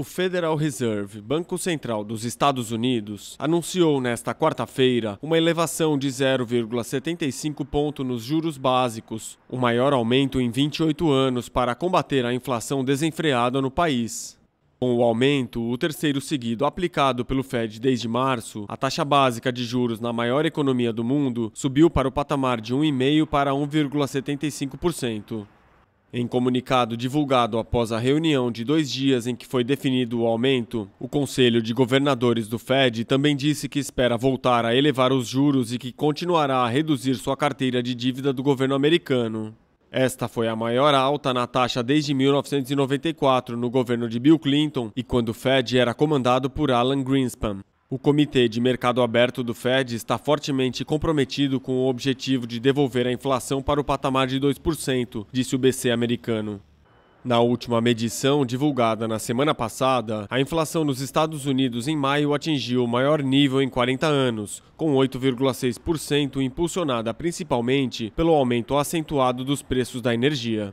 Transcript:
O Federal Reserve, Banco Central dos Estados Unidos, anunciou nesta quarta-feira uma elevação de 0,75 ponto nos juros básicos, o maior aumento em 28 anos para combater a inflação desenfreada no país. Com o aumento, o terceiro seguido aplicado pelo Fed desde março, a taxa básica de juros na maior economia do mundo subiu para o patamar de 1,5% para 1,75%. Em comunicado divulgado após a reunião de dois dias em que foi definido o aumento, o Conselho de Governadores do Fed também disse que espera voltar a elevar os juros e que continuará a reduzir sua carteira de dívida do governo americano. Esta foi a maior alta na taxa desde 1994 no governo de Bill Clinton e quando o Fed era comandado por Alan Greenspan. O Comitê de Mercado Aberto do Fed está fortemente comprometido com o objetivo de devolver a inflação para o patamar de 2%, disse o BC americano. Na última medição, divulgada na semana passada, a inflação nos Estados Unidos em maio atingiu o maior nível em 40 anos, com 8,6%, impulsionada principalmente pelo aumento acentuado dos preços da energia.